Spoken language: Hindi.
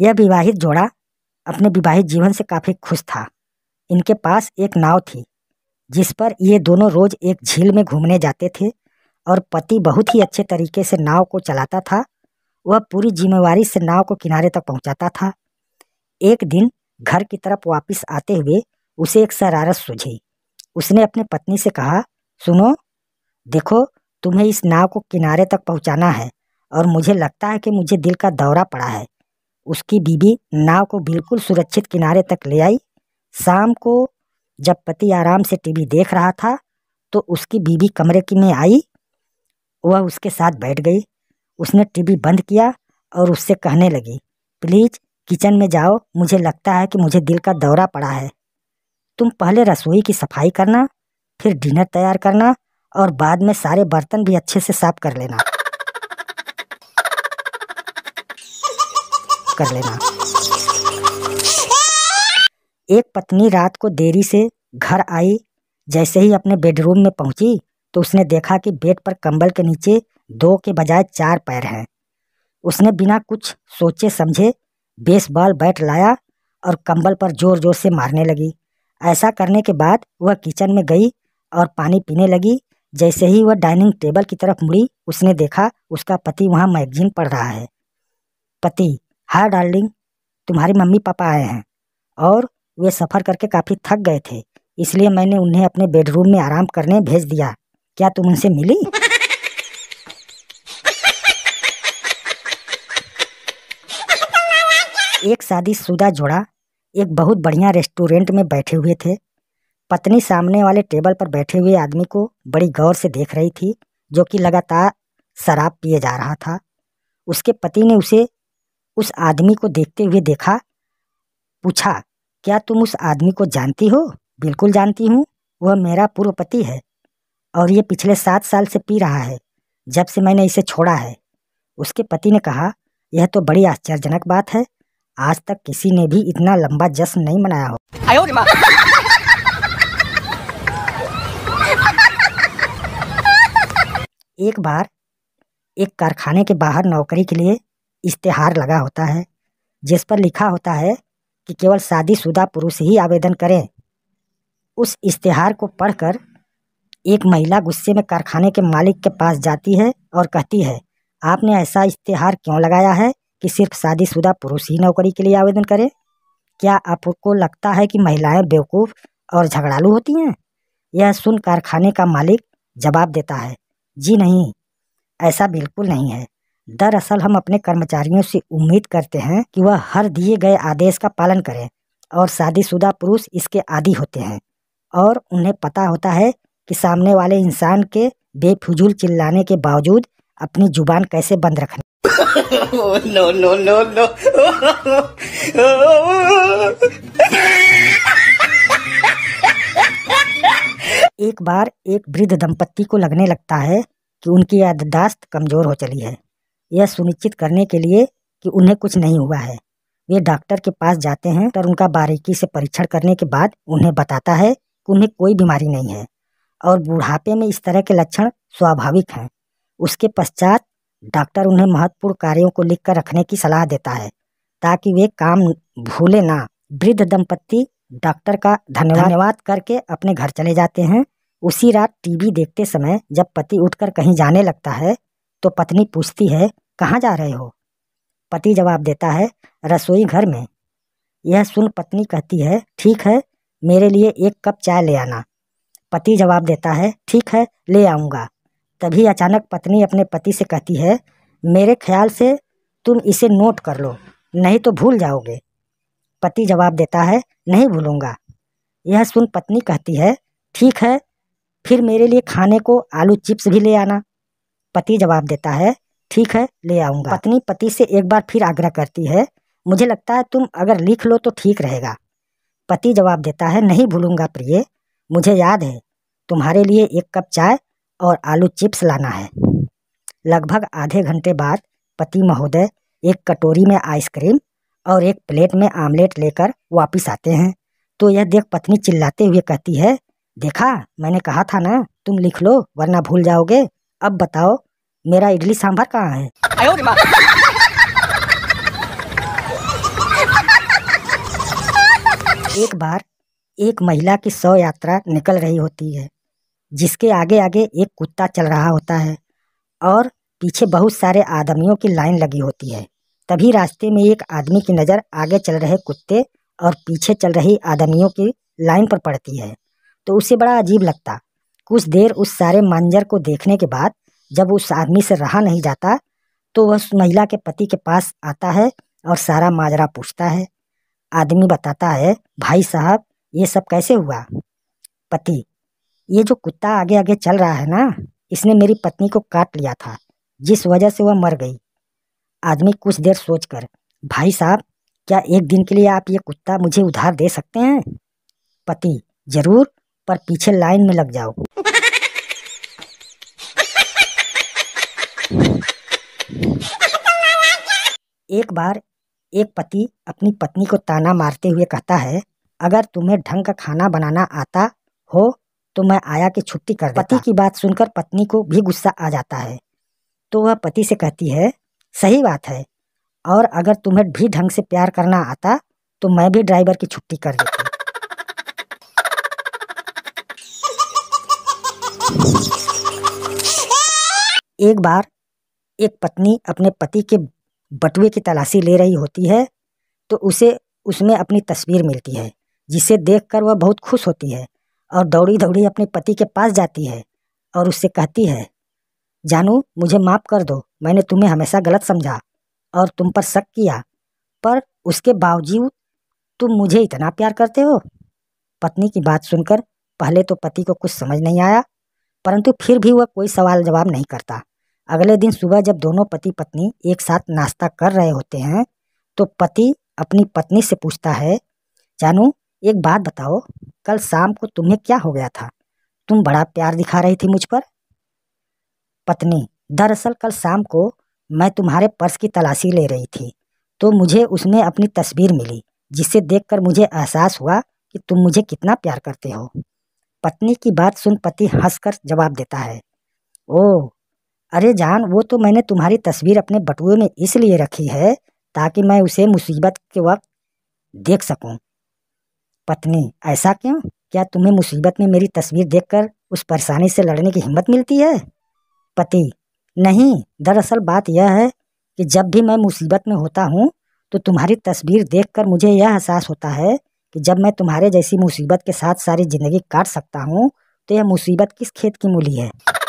यह विवाहित जोड़ा अपने विवाहित जीवन से काफ़ी खुश था इनके पास एक नाव थी जिस पर ये दोनों रोज एक झील में घूमने जाते थे और पति बहुत ही अच्छे तरीके से नाव को चलाता था वह पूरी जिम्मेवारी से नाव को किनारे तक पहुंचाता था एक दिन घर की तरफ वापस आते हुए उसे एक शरारत सूझी उसने अपने पत्नी से कहा सुनो देखो तुम्हें इस नाव को किनारे तक पहुंचाना है और मुझे लगता है कि मुझे दिल का दौरा पड़ा है उसकी बीवी नाव को बिल्कुल सुरक्षित किनारे तक ले आई शाम को जब पति आराम से टीवी देख रहा था तो उसकी बीवी कमरे की में आई वह उसके साथ बैठ गई उसने टीवी बंद किया और उससे कहने लगी प्लीज़ किचन में जाओ मुझे लगता है कि मुझे दिल का दौरा पड़ा है तुम पहले रसोई की सफाई करना फिर डिनर तैयार करना और बाद में सारे बर्तन भी अच्छे से साफ कर लेना कर लेना एक पत्नी रात को देरी से घर आई जैसे ही अपने बेडरूम में पहुंची तो उसने देखा कि बेड पर कंबल के नीचे दो के बजाय चार पैर हैं उसने बिना कुछ सोचे समझे बेसबॉल बैट लाया और कंबल पर जोर जोर से मारने लगी ऐसा करने के बाद वह किचन में गई और पानी पीने लगी जैसे ही वह डाइनिंग टेबल की तरफ मुड़ी उसने देखा उसका पति वहाँ मैगजीन पढ़ रहा है पति हाँ डार्लिंग तुम्हारी मम्मी पापा आए हैं और वे सफ़र करके काफ़ी थक गए थे इसलिए मैंने उन्हें अपने बेडरूम में आराम करने भेज दिया क्या तुम उनसे मिली एक शादी शुदा जोड़ा एक बहुत बढ़िया रेस्टोरेंट में बैठे हुए थे पत्नी सामने वाले टेबल पर बैठे हुए आदमी को बड़ी गौर से देख रही थी जो कि लगातार शराब पिए जा रहा था उसके पति ने उसे उस आदमी को देखते हुए देखा पूछा क्या तुम उस आदमी को जानती हो बिल्कुल जानती हूँ वह मेरा पूर्व पति है और ये पिछले सात साल से पी रहा है जब से मैंने इसे छोड़ा है उसके पति ने कहा यह तो बड़ी आश्चर्यजनक बात है आज तक किसी ने भी इतना लंबा जश्न नहीं मनाया हो एक बार एक कारखाने के बाहर नौकरी के लिए इश्तहार लगा होता है जिस पर लिखा होता है कि केवल शादीशुदा पुरुष ही आवेदन करें उस इश्तहार को पढ़कर एक महिला गुस्से में कारखाने के मालिक के पास जाती है और कहती है आपने ऐसा इश्तहार क्यों लगाया है कि सिर्फ शादीशुदा पुरुष ही नौकरी के लिए आवेदन करें क्या आपको लगता है कि महिलाएं बेवकूफ़ और झगड़ालू होती हैं यह सुन कारखाने का मालिक जवाब देता है जी नहीं ऐसा बिल्कुल नहीं है दरअसल हम अपने कर्मचारियों से उम्मीद करते हैं कि वह हर दिए गए आदेश का पालन करें और शादीशुदा पुरुष इसके आदि होते हैं और उन्हें पता होता है कि सामने वाले इंसान के बेफिजूल चिल्लाने के बावजूद अपनी जुबान कैसे बंद रखने नो नो नो नो एक बार एक वृद्ध दंपत्ति को लगने लगता है कि उनकी याददाश्त कमजोर हो चली है यह सुनिश्चित करने के लिए कि उन्हें कुछ नहीं हुआ है वे डॉक्टर के पास जाते हैं और उनका बारीकी से परीक्षण करने के बाद उन्हें बताता है कि उन्हें कोई बीमारी नहीं है और बुढ़ापे में इस तरह के लक्षण स्वाभाविक हैं उसके पश्चात डॉक्टर उन्हें महत्वपूर्ण कार्यों को लिख कर रखने की सलाह देता है ताकि वे काम भूले ना वृद्ध दंपत्ति डॉक्टर का धन्यवाद करके अपने घर चले जाते हैं उसी रात टीवी देखते समय जब पति उठकर कहीं जाने लगता है तो पत्नी पूछती है कहाँ जा रहे हो पति जवाब देता है रसोई घर में यह सुन पत्नी कहती है ठीक है मेरे लिए एक कप चाय ले आना पति जवाब देता है ठीक है ले आऊँगा तभी अचानक पत्नी अपने पति से कहती है मेरे ख्याल से तुम इसे नोट कर लो नहीं तो भूल जाओगे पति जवाब देता है नहीं भूलूँगा यह सुन पत्नी कहती है ठीक है फिर मेरे लिए खाने को आलू चिप्स भी ले आना पति जवाब देता है ठीक है ले आऊंगा पत्नी पति से एक बार फिर आग्रह करती है मुझे लगता है तुम अगर लिख लो तो ठीक रहेगा पति जवाब देता है नहीं भूलूंगा प्रिय मुझे याद है तुम्हारे लिए एक कप चाय और आलू चिप्स लाना है लगभग आधे घंटे बाद पति महोदय एक कटोरी में आइसक्रीम और एक प्लेट में आमलेट लेकर वापिस आते हैं तो यह देख पत्नी चिल्लाते हुए कहती है देखा मैंने कहा था ना तुम लिख लो वरना भूल जाओगे अब बताओ मेरा इडली सांभर कहाँ है एक बार एक महिला की सौ यात्रा निकल रही होती है जिसके आगे आगे एक कुत्ता चल रहा होता है और पीछे बहुत सारे आदमियों की लाइन लगी होती है तभी रास्ते में एक आदमी की नज़र आगे चल रहे कुत्ते और पीछे चल रही आदमियों की लाइन पर पड़ती है तो उसे बड़ा अजीब लगता कुछ देर उस सारे मंजर को देखने के बाद जब उस आदमी से रहा नहीं जाता तो वह उस महिला के पति के पास आता है और सारा माजरा पूछता है आदमी बताता है भाई साहब ये सब कैसे हुआ पति ये जो कुत्ता आगे आगे चल रहा है ना इसने मेरी पत्नी को काट लिया था जिस वजह से वह मर गई आदमी कुछ देर सोचकर भाई साहब क्या एक दिन के लिए आप ये कुत्ता मुझे उधार दे सकते हैं पति जरूर पर पीछे लाइन में लग जाओ एक बार एक पति अपनी पत्नी को ताना मारते हुए कहता है अगर तुम्हें ढंग का खाना बनाना आता हो तो मैं आया कि छुट्टी कर पति की बात सुनकर पत्नी को भी गुस्सा आ जाता है तो वह पति से कहती है सही बात है और अगर तुम्हें भी ढंग से प्यार करना आता तो मैं भी ड्राइवर की छुट्टी कर देती एक बार एक पत्नी अपने पति के बटुए की तलाशी ले रही होती है तो उसे उसमें अपनी तस्वीर मिलती है जिसे देखकर वह बहुत खुश होती है और दौड़ी दौड़ी अपने पति के पास जाती है और उससे कहती है जानू मुझे माफ़ कर दो मैंने तुम्हें हमेशा गलत समझा और तुम पर शक किया पर उसके बावजूद तुम मुझे इतना प्यार करते हो पत्नी की बात सुनकर पहले तो पति को कुछ समझ नहीं आया परंतु फिर भी वह कोई सवाल जवाब नहीं करता अगले दिन सुबह जब दोनों पति पत्नी एक साथ नाश्ता कर रहे होते हैं तो पति अपनी पत्नी से पूछता है जानू एक बात बताओ कल शाम को तुम्हें क्या हो गया था तुम बड़ा प्यार दिखा रही थी मुझ पर पत्नी दरअसल कल शाम को मैं तुम्हारे पर्स की तलाशी ले रही थी तो मुझे उसमें अपनी तस्वीर मिली जिसे देखकर मुझे एहसास हुआ कि तुम मुझे कितना प्यार करते हो पत्नी की बात सुन पति हंसकर जवाब देता है ओह अरे जान वो तो मैंने तुम्हारी तस्वीर अपने बटुए में इसलिए रखी है ताकि मैं उसे मुसीबत के वक्त देख सकूं। पत्नी ऐसा क्यों क्या तुम्हें मुसीबत में मेरी तस्वीर देखकर उस परेशानी से लड़ने की हिम्मत मिलती है पति नहीं दरअसल बात यह है कि जब भी मैं मुसीबत में होता हूँ तो तुम्हारी तस्वीर देख मुझे यह एहसास होता है कि जब मैं तुम्हारे जैसी मुसीबत के साथ सारी ज़िंदगी काट सकता हूँ तो यह मुसीबत किस खेत की मूली है